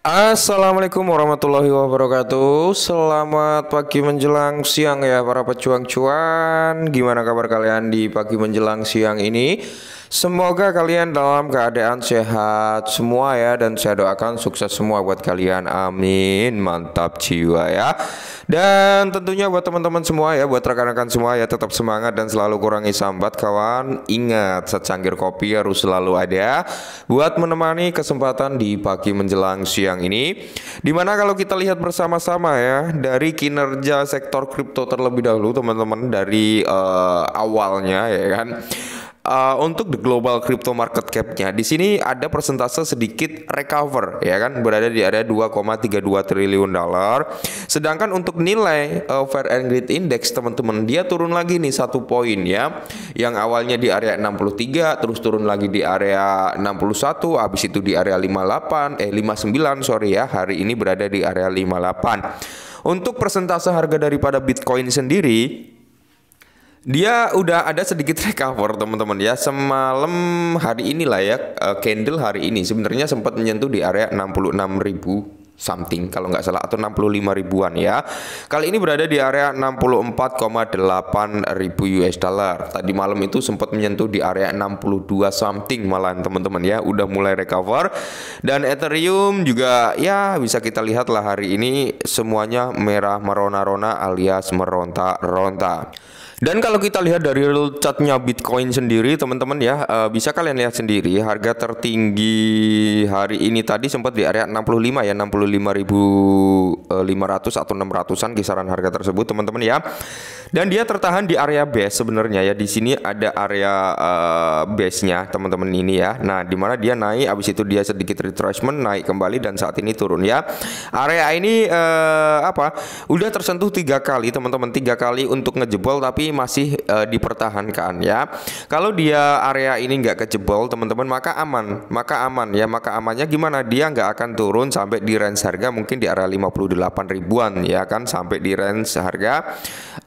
Assalamualaikum warahmatullahi wabarakatuh Selamat pagi menjelang siang ya para pejuang cuan Gimana kabar kalian di pagi menjelang siang ini Semoga kalian dalam keadaan sehat semua ya dan saya doakan sukses semua buat kalian. Amin. Mantap jiwa ya. Dan tentunya buat teman-teman semua ya, buat rekan-rekan semua ya tetap semangat dan selalu kurangi sambat kawan. Ingat secangkir kopi harus selalu ada buat menemani kesempatan di pagi menjelang siang ini. Dimana kalau kita lihat bersama-sama ya dari kinerja sektor kripto terlebih dahulu teman-teman dari uh, awalnya ya kan uh, untuk the global crypto market cap-nya di sini ada persentase sedikit recover ya kan berada di area 2,32 triliun dolar. Sedangkan untuk nilai uh, fair and greed index teman-teman dia turun lagi nih satu poin ya. Yang awalnya di area 63 terus turun lagi di area 61 habis itu di area 58 eh 59 sorry ya hari ini berada di area 58. Untuk persentase harga daripada Bitcoin sendiri dia udah ada sedikit recover teman-teman ya semalam hari ini lah ya eh, candle hari ini sebenarnya sempat menyentuh di area 66 ribu something kalau nggak salah atau 65 ribuan ya. Kali ini berada di area 64,8 ribu US dollar. Tadi malam itu sempat menyentuh di area 62 something malahan teman-teman ya, udah mulai recover. Dan Ethereum juga ya bisa kita lihat lah hari ini semuanya merah merona-rona alias meronta-ronta. Dan kalau kita lihat dari real chartnya Bitcoin sendiri, teman-teman ya, eh, bisa kalian lihat sendiri harga tertinggi hari ini tadi sempat di area 65 ya 65 5500 eh, atau 600-an kisaran harga tersebut teman-teman ya. Dan dia tertahan di area base sebenarnya ya. Di sini ada area uh, base-nya teman-teman ini ya. Nah, dimana dia naik habis itu dia sedikit retracement naik kembali dan saat ini turun ya. Area ini uh, apa? Udah tersentuh tiga kali teman-teman, tiga kali untuk ngejebol tapi masih uh, dipertahankan ya. Kalau dia area ini nggak kejebol teman-teman maka aman, maka aman ya, maka amannya gimana? Dia nggak akan turun sampai di range range harga mungkin di area 58 ribuan ya kan sampai di range harga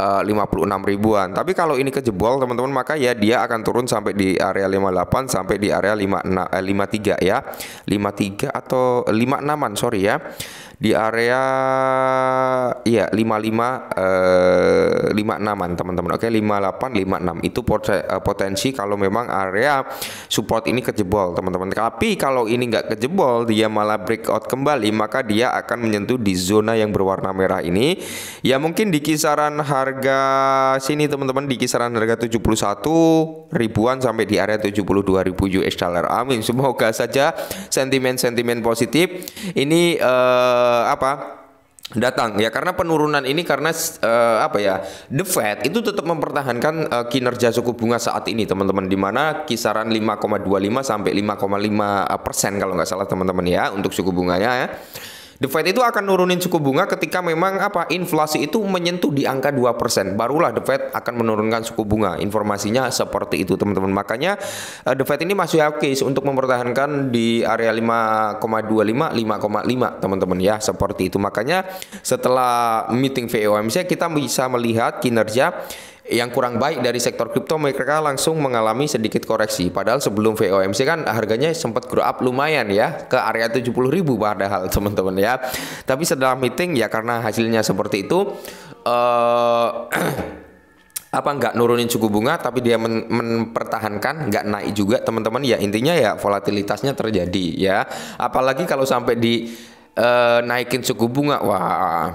eh, uh, 56 ribuan. Tapi kalau ini kejebol teman-teman maka ya dia akan turun sampai di area 58 sampai di area 56 eh, 53 ya. 53 atau 56an sorry ya di area ya 55 eh, 56an teman-teman. Oke, 58 56 itu eh, potensi kalau memang area support ini kejebol teman-teman. Tapi kalau ini nggak kejebol dia malah breakout kembali maka dia akan menyentuh di zona yang berwarna merah ini. Ya mungkin di kisaran harga sini teman-teman di kisaran harga 71 ribuan sampai di area 72 ribu US dollar. Amin. Semoga saja sentimen-sentimen positif ini eh, uh, apa datang ya karena penurunan ini karena uh, apa ya the Fed itu tetap mempertahankan uh, kinerja suku bunga saat ini teman-teman di mana kisaran 5,25 sampai 5,5 persen kalau nggak salah teman-teman ya untuk suku bunganya ya. The Fed itu akan nurunin suku bunga ketika memang apa inflasi itu menyentuh di angka 2%. Barulah The Fed akan menurunkan suku bunga. Informasinya seperti itu teman-teman. Makanya uh, The Fed ini masih okay untuk mempertahankan di area 5,25 5,5 teman-teman ya seperti itu. Makanya setelah meeting VOMC kita bisa melihat kinerja yang kurang baik dari sektor kripto mereka langsung mengalami sedikit koreksi padahal sebelum VOMC kan ah, harganya sempat grow up lumayan ya ke area 70.000 ribu padahal teman-teman ya tapi setelah meeting ya karena hasilnya seperti itu eh uh, apa nggak nurunin suku bunga tapi dia men mempertahankan nggak naik juga teman-teman ya intinya ya volatilitasnya terjadi ya apalagi kalau sampai di uh, naikin suku bunga wah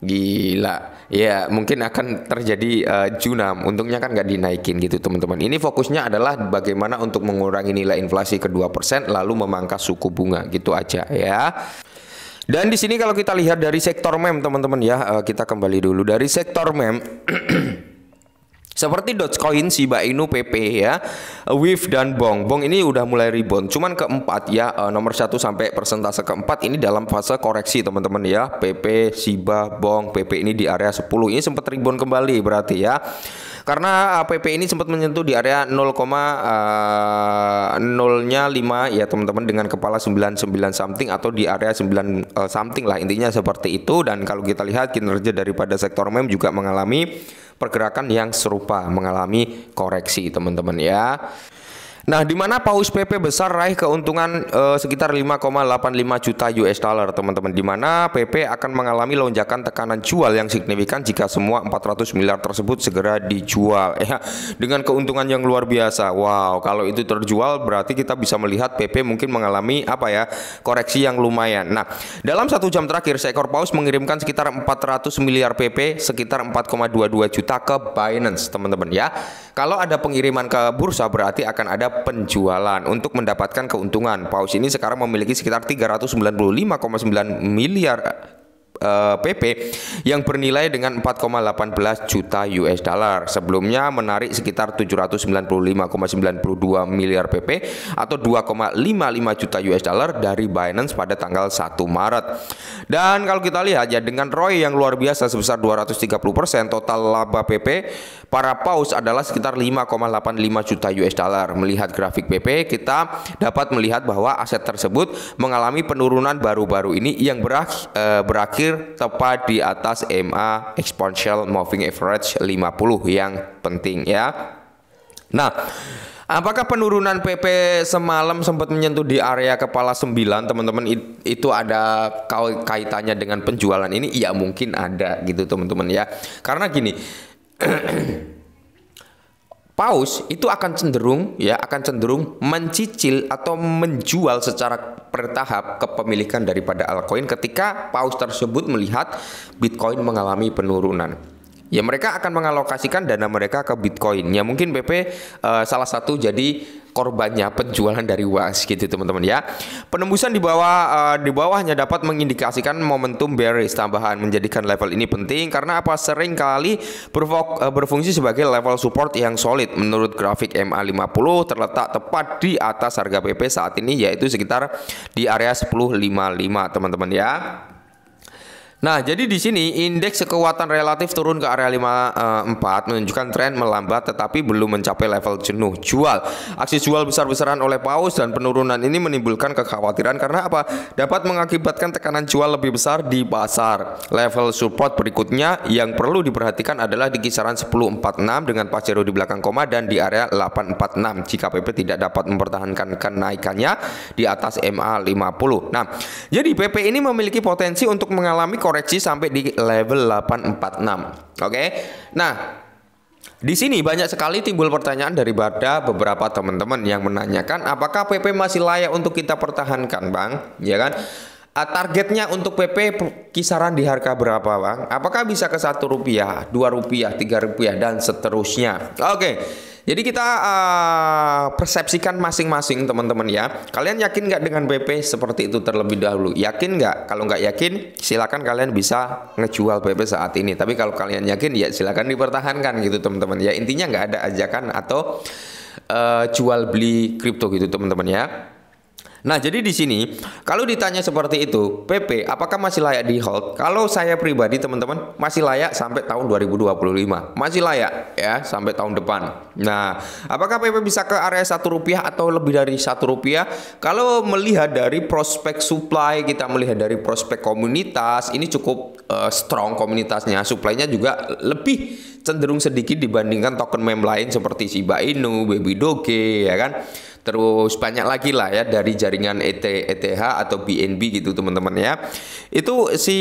gila ya mungkin akan terjadi uh, eh, junam. Untungnya kan nggak dinaikin gitu teman-teman. Ini fokusnya adalah bagaimana untuk mengurangi nilai inflasi ke 2% lalu memangkas suku bunga gitu aja ya. Dan di sini kalau kita lihat dari sektor mem teman-teman ya, uh, kita kembali dulu dari sektor mem Seperti Dogecoin, Shiba Inu, PP ya, Wave dan Bong. Bong ini udah mulai rebound. Cuman keempat ya, eh, nomor satu sampai persentase keempat ini dalam fase koreksi teman-teman ya. PP, Shiba, Bong, PP ini di area 10. Ini sempat rebound kembali berarti ya. Karena PP eh, ini sempat menyentuh di area 0, uh, 0-nya 5 ya teman-teman dengan kepala 99 something atau di area 9 uh, eh, something lah intinya seperti itu dan kalau kita lihat kinerja daripada sektor mem juga mengalami pergerakan yang serupa mengalami koreksi teman-teman ya. Nah, di mana paus PP besar raih keuntungan eh, sekitar 5,85 juta US dollar, teman-teman. Di mana PP akan mengalami lonjakan tekanan jual yang signifikan jika semua 400 miliar tersebut segera dijual ya. Dengan keuntungan yang luar biasa. Wow, kalau itu terjual berarti kita bisa melihat PP mungkin mengalami apa ya? koreksi yang lumayan. Nah, dalam satu jam terakhir seekor paus mengirimkan sekitar 400 miliar PP, sekitar 4,22 juta ke Binance, teman-teman ya. Kalau ada pengiriman ke bursa berarti akan ada penjualan untuk mendapatkan keuntungan. Paus ini sekarang memiliki sekitar 395,9 miliar PP eh, yang bernilai dengan 4,18 juta US dollar. Sebelumnya menarik sekitar 795,92 miliar PP atau 2,55 juta US dollar dari Binance pada tanggal 1 Maret. Dan kalau kita lihat ya dengan ROI yang luar biasa sebesar 230% total laba PP para paus adalah sekitar 5,85 juta US dollar. Melihat grafik PP kita dapat melihat bahwa aset tersebut mengalami penurunan baru-baru ini yang eh, berakhir tepat di atas MA Exponential Moving Average 50 yang penting ya. Nah, Apakah penurunan PP semalam sempat menyentuh di area kepala 9 teman-teman itu ada kaitannya dengan penjualan ini? Ya mungkin ada gitu teman-teman ya. Karena gini paus itu akan cenderung ya akan cenderung mencicil atau menjual secara bertahap kepemilikan daripada altcoin ketika paus tersebut melihat Bitcoin mengalami penurunan ya mereka akan mengalokasikan dana mereka ke Bitcoin. Ya mungkin BP uh, eh, salah satu jadi korbannya penjualan dari UAS gitu teman-teman ya. Penembusan di bawah uh, di bawahnya dapat mengindikasikan momentum bearish tambahan menjadikan level ini penting karena apa sering kali berfok, uh, berfungsi sebagai level support yang solid menurut grafik MA50 terletak tepat di atas harga PP saat ini yaitu sekitar di area 1055 teman-teman ya. Nah, jadi di sini indeks kekuatan relatif turun ke area 54 eh, menunjukkan tren melambat tetapi belum mencapai level jenuh jual. Aksi jual besar-besaran oleh paus dan penurunan ini menimbulkan kekhawatiran karena apa? Dapat mengakibatkan tekanan jual lebih besar di pasar. Level support berikutnya yang perlu diperhatikan adalah di kisaran 1046 dengan pajero di belakang koma dan di area 846. Jika PP tidak dapat mempertahankan kenaikannya di atas MA 50. Nah, jadi PP ini memiliki potensi untuk mengalami Koreksi sampai di level 846. Oke. Okay? Nah, di sini banyak sekali timbul pertanyaan daripada beberapa teman-teman yang menanyakan apakah PP masih layak untuk kita pertahankan, Bang? Ya kan? Ah, targetnya untuk PP kisaran di harga berapa bang? Apakah bisa ke satu rupiah, dua rupiah, tiga rupiah dan seterusnya? Oke, jadi kita uh, persepsikan masing-masing teman-teman ya. Kalian yakin nggak dengan PP seperti itu terlebih dahulu? Yakin nggak? Kalau nggak yakin, silakan kalian bisa ngejual PP saat ini. Tapi kalau kalian yakin, ya silakan dipertahankan gitu teman-teman. Ya intinya nggak ada ajakan atau uh, jual beli kripto gitu teman-teman ya. Nah, jadi di sini kalau ditanya seperti itu, PP apakah masih layak di hold? Kalau saya pribadi teman-teman masih layak sampai tahun 2025. Masih layak ya sampai tahun depan. Nah, apakah PP bisa ke area satu rupiah atau lebih dari satu rupiah? Kalau melihat dari prospek supply, kita melihat dari prospek komunitas, ini cukup uh, strong komunitasnya. Supply-nya juga lebih cenderung sedikit dibandingkan token meme lain seperti Shiba Inu, Baby Doge ya kan terus banyak lagi lah ya dari jaringan ET, ETH atau BNB gitu teman-teman ya itu si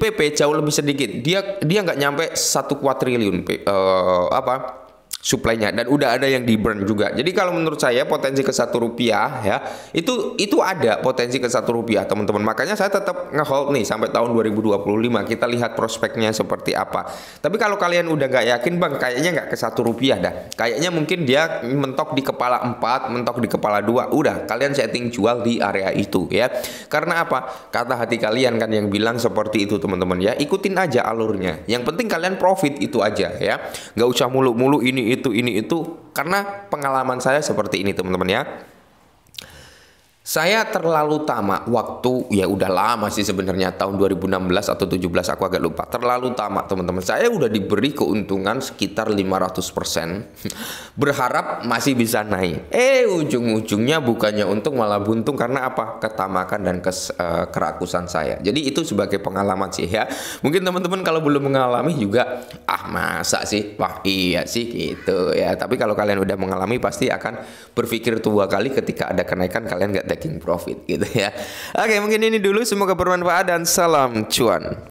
PP jauh lebih sedikit dia dia nggak nyampe satu kuadriliun uh, eh, apa suplainya dan udah ada yang di burn juga. Jadi kalau menurut saya potensi ke satu rupiah ya itu itu ada potensi ke satu rupiah teman-teman. Makanya saya tetap ngehold nih sampai tahun 2025 kita lihat prospeknya seperti apa. Tapi kalau kalian udah nggak yakin bang kayaknya nggak ke satu rupiah dah. Kayaknya mungkin dia mentok di kepala empat mentok di kepala dua Udah kalian setting jual di area itu ya. Karena apa? Kata hati kalian kan yang bilang seperti itu teman-teman ya. Ikutin aja alurnya. Yang penting kalian profit itu aja ya. Nggak usah mulu-mulu ini itu ini itu karena pengalaman saya seperti ini teman-teman ya saya terlalu tamak waktu ya udah lama sih sebenarnya tahun 2016 atau 17 aku agak lupa. Terlalu tamak teman-teman. Saya udah diberi keuntungan sekitar 500%. Berharap masih bisa naik. Eh ujung-ujungnya bukannya untung malah buntung karena apa? Ketamakan dan kes, uh, kerakusan saya. Jadi itu sebagai pengalaman sih ya. Mungkin teman-teman kalau belum mengalami juga ah masa sih? Wah iya sih gitu ya. Tapi kalau kalian udah mengalami pasti akan berpikir dua kali ketika ada kenaikan kalian nggak taking profit gitu ya. Oke, mungkin ini dulu semoga bermanfaat dan salam cuan.